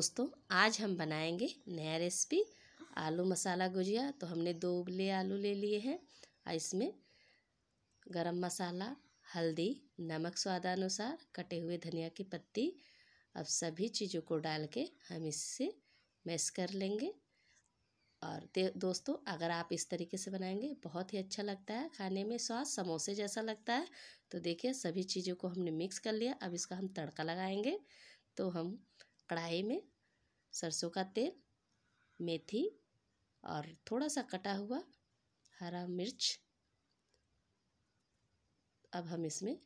दोस्तों आज हम बनाएंगे नया रेसिपी आलू मसाला गुजिया तो हमने दो उबले आलू ले लिए हैं और इसमें गरम मसाला हल्दी नमक स्वादानुसार कटे हुए धनिया की पत्ती अब सभी चीज़ों को डाल के हम इससे मैश कर लेंगे और दोस्तों अगर आप इस तरीके से बनाएंगे बहुत ही अच्छा लगता है खाने में स्वाद समोसे जैसा लगता है तो देखिए सभी चीज़ों को हमने मिक्स कर लिया अब इसका हम तड़का लगाएंगे तो हम कढ़ाई में सरसों का तेल मेथी और थोड़ा सा कटा हुआ हरा मिर्च अब हम इसमें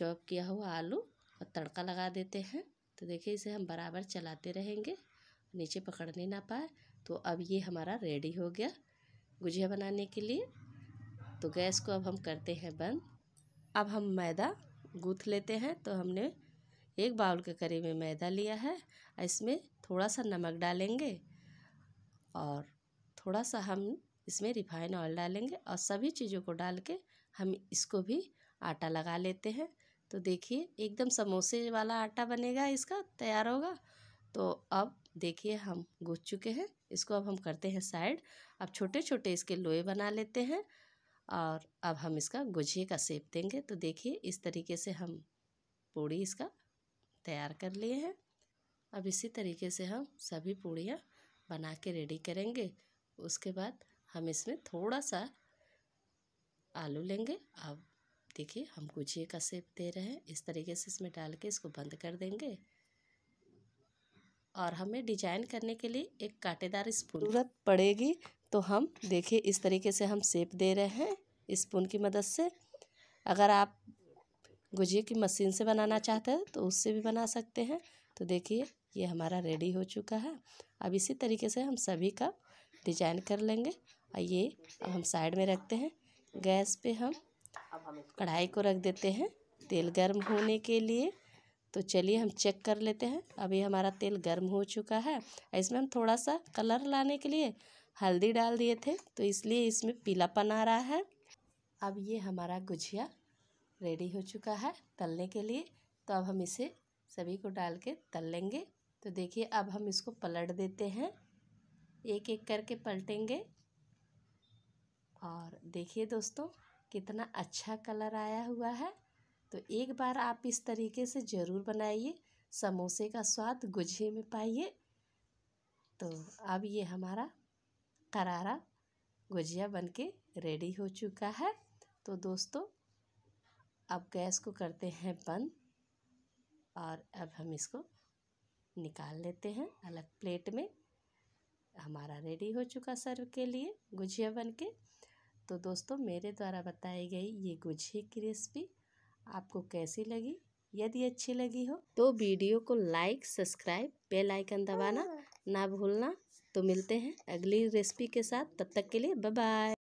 चॉप किया हुआ आलू और तड़का लगा देते हैं तो देखिए इसे हम बराबर चलाते रहेंगे नीचे पकड़ने ना पाए तो अब ये हमारा रेडी हो गया गुजिया बनाने के लिए तो गैस को अब हम करते हैं बंद अब हम मैदा गूँथ लेते हैं तो हमने एक बाउल के करीब में मैदा लिया है इसमें थोड़ा सा नमक डालेंगे और थोड़ा सा हम इसमें रिफाइन ऑयल डालेंगे और सभी चीज़ों को डाल के हम इसको भी आटा लगा लेते हैं तो देखिए एकदम समोसे वाला आटा बनेगा इसका तैयार होगा तो अब देखिए हम गूँज चुके हैं इसको अब हम करते हैं साइड अब छोटे छोटे इसके लोए बना लेते हैं और अब हम इसका गुझे का सेप देंगे तो देखिए इस तरीके से हम पूड़ी इसका तैयार कर लिए हैं अब इसी तरीके से हम सभी पूड़ियाँ बना के रेडी करेंगे उसके बाद हम इसमें थोड़ा सा आलू लेंगे अब देखिए हम गुजिए का सेप दे रहे हैं इस तरीके से इसमें डाल के इसको बंद कर देंगे और हमें डिजाइन करने के लिए एक कांटेदार स्पून जरूरत पड़ेगी तो हम देखिए इस तरीके से हम सेप दे रहे हैं स्पून की मदद से अगर आप गुजिए की मशीन से बनाना चाहते हैं तो उससे भी बना सकते हैं तो देखिए ये हमारा रेडी हो चुका है अब इसी तरीके से हम सभी का डिजाइन कर लेंगे और ये अब हम साइड में रखते हैं गैस पे हम कढ़ाई को रख देते हैं तेल गर्म होने के लिए तो चलिए हम चेक कर लेते हैं अभी हमारा तेल गर्म हो चुका है इसमें हम थोड़ा सा कलर लाने के लिए हल्दी डाल दिए थे तो इसलिए इसमें पीलापन आ रहा है अब ये हमारा गुजिया रेडी हो चुका है तलने के लिए तो अब हम इसे सभी को डाल के तल लेंगे तो देखिए अब हम इसको पलट देते हैं एक एक करके पलटेंगे और देखिए दोस्तों कितना अच्छा कलर आया हुआ है तो एक बार आप इस तरीके से ज़रूर बनाइए समोसे का स्वाद गुझे में पाइए तो अब ये हमारा करारा गुजिया बनके रेडी हो चुका है तो दोस्तों अब गैस को करते हैं बंद और अब हम इसको निकाल लेते हैं अलग प्लेट में हमारा रेडी हो चुका सर्व के लिए गुजिया बन के तो दोस्तों मेरे द्वारा बताई गई ये गुजिया की रेसिपी आपको कैसी लगी यदि अच्छी लगी हो तो वीडियो को लाइक सब्सक्राइब बेल आइकन दबाना हाँ। ना भूलना तो मिलते हैं अगली रेसिपी के साथ तब तक के लिए बाय